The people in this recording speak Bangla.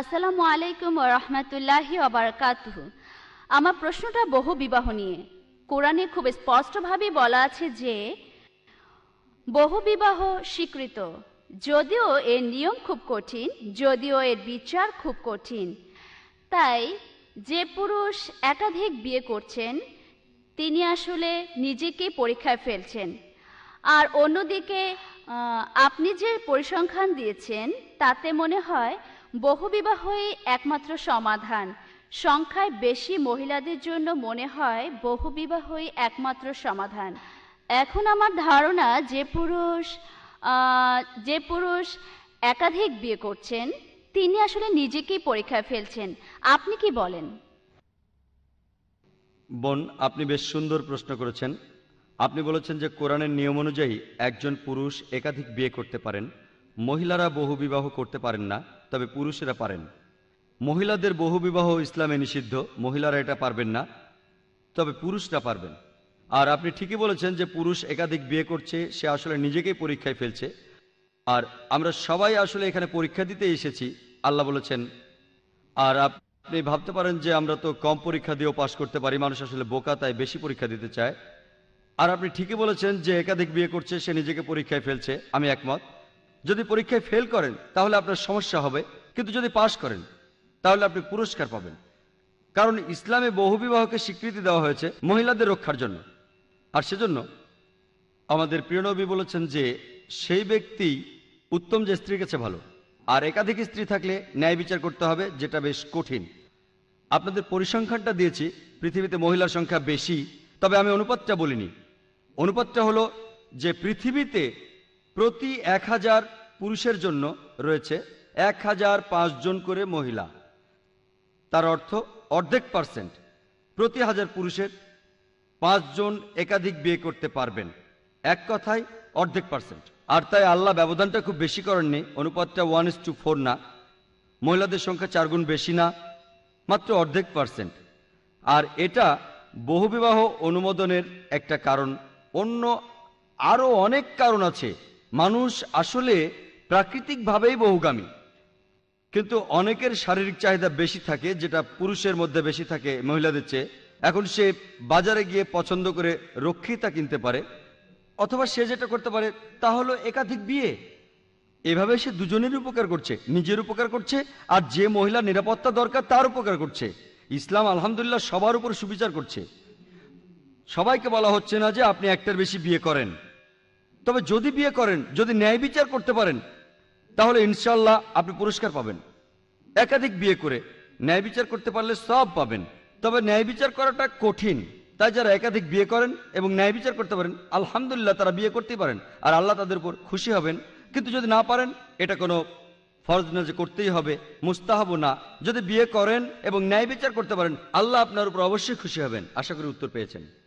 আসসালামু আলাইকুম রহমতুল্লাহি অবরকাতুহ আমার প্রশ্নটা বহু বিবাহ নিয়ে কোরআনে খুব স্পষ্টভাবে বলা আছে যে বহু বিবাহ স্বীকৃত যদিও এর নিয়ম খুব কঠিন যদিও এর বিচার খুব কঠিন তাই যে পুরুষ একাধিক বিয়ে করছেন তিনি আসলে নিজেকে পরীক্ষায় ফেলছেন আর অন্যদিকে আপনি যে পরিসংখ্যান দিয়েছেন তাতে মনে হয় বহুবিবাহই একমাত্র সমাধান সংখ্যায় বেশি মহিলাদের জন্য মনে হয় বহুবিবাহই একমাত্র সমাধান এখন আমার ধারণা যে পুরুষ যে পুরুষ একাধিক বিয়ে করছেন তিনি আসলে নিজেকেই পরীক্ষায় ফেলছেন আপনি কি বলেন বোন আপনি বেশ সুন্দর প্রশ্ন করেছেন আপনি বলেছেন যে কোরআনের নিয়ম অনুযায়ী একজন পুরুষ একাধিক বিয়ে করতে পারেন মহিলারা বহুবিবাহ করতে পারেন না তবে পুরুষেরা পারেন মহিলাদের বহুবিবাহ ইসলামে নিষিদ্ধ মহিলারা এটা পারবেন না তবে পুরুষরা পারবেন আর আপনি ঠিকই বলেছেন যে পুরুষ একাধিক বিয়ে করছে সে আসলে নিজেকেই পরীক্ষায় ফেলছে আর আমরা সবাই আসলে এখানে পরীক্ষা দিতে এসেছি আল্লাহ বলেছেন আর আপনি ভাবতে পারেন যে আমরা তো কম পরীক্ষা দিয়েও পাশ করতে পারি মানুষ আসলে বোকা তাই বেশি পরীক্ষা দিতে চায় আর আপনি ঠিকই বলেছেন যে একাধিক বিয়ে করছে সে নিজেকে পরীক্ষায় ফেলছে আমি একমত যদি পরীক্ষায় ফেল করেন তাহলে আপনার সমস্যা হবে কিন্তু যদি পাশ করেন তাহলে আপনি পুরস্কার পাবেন কারণ ইসলামে বহুবিবাহকে স্বীকৃতি দেওয়া হয়েছে মহিলাদের রক্ষার জন্য আর সেজন্য আমাদের প্রিয়নবী বলেছেন যে সেই ব্যক্তি উত্তম যে স্ত্রীর কাছে ভালো আর একাধিক স্ত্রী থাকলে ন্যায় বিচার করতে হবে যেটা বেশ কঠিন আপনাদের পরিসংখ্যানটা দিয়েছি পৃথিবীতে মহিলার সংখ্যা বেশি তবে আমি অনুপাতটা বলিনি অনুপাতটা হলো যে পৃথিবীতে প্রতি এক হাজার পুরুষের জন্য রয়েছে এক হাজার পাঁচজন করে মহিলা তার অর্থ অর্ধেক পার্সেন্ট প্রতি হাজার পুরুষের পাঁচজন একাধিক বিয়ে করতে পারবেন এক কথায় অর্ধেক পার্সেন্ট আর তাই আল্লাহ ব্যবধানটা খুব বেশি করেননি অনুপাতটা ওয়ান ইস টু ফোর না মহিলাদের সংখ্যা চারগুণ বেশি না মাত্র অর্ধেক পার্সেন্ট আর এটা বহুবিবাহ অনুমোদনের একটা কারণ অন্য আরও অনেক কারণ আছে মানুষ আসলে প্রাকৃতিকভাবেই বহুগামী কিন্তু অনেকের শারীরিক চাহিদা বেশি থাকে যেটা পুরুষের মধ্যে বেশি থাকে মহিলাদের চেয়ে এখন সে বাজারে গিয়ে পছন্দ করে রক্ষিতা কিনতে পারে অথবা সে যেটা করতে পারে তা হলো একাধিক বিয়ে এভাবে সে দুজনের উপকার করছে নিজের উপকার করছে আর যে মহিলা নিরাপত্তা দরকার তার উপকার করছে ইসলাম আলহামদুলিল্লাহ সবার উপর সুবিচার করছে সবাইকে বলা হচ্ছে না যে আপনি একটার বেশি বিয়ে করেন তবে যদি বিয়ে করেন যদি ন্যায় বিচার করতে পারেন তাহলে ইনশাল্লাহ আপনি পুরস্কার পাবেন একাধিক বিয়ে করে ন্যায় বিচার করতে পারলে সব পাবেন তবে ন্যায় বিচার করাটা কঠিন তাই যারা একাধিক বিয়ে করেন এবং ন্যায় বিচার করতে পারেন আলহামদুলিল্লাহ তারা বিয়ে করতেই পারেন আর আল্লাহ তাদের উপর খুশি হবেন কিন্তু যদি না পারেন এটা কোনো ফরজ না যে করতেই হবে মুস্তাহাব না যদি বিয়ে করেন এবং ন্যায় বিচার করতে পারেন আল্লাহ আপনার উপর অবশ্যই খুশি হবেন আশা করি উত্তর পেয়েছেন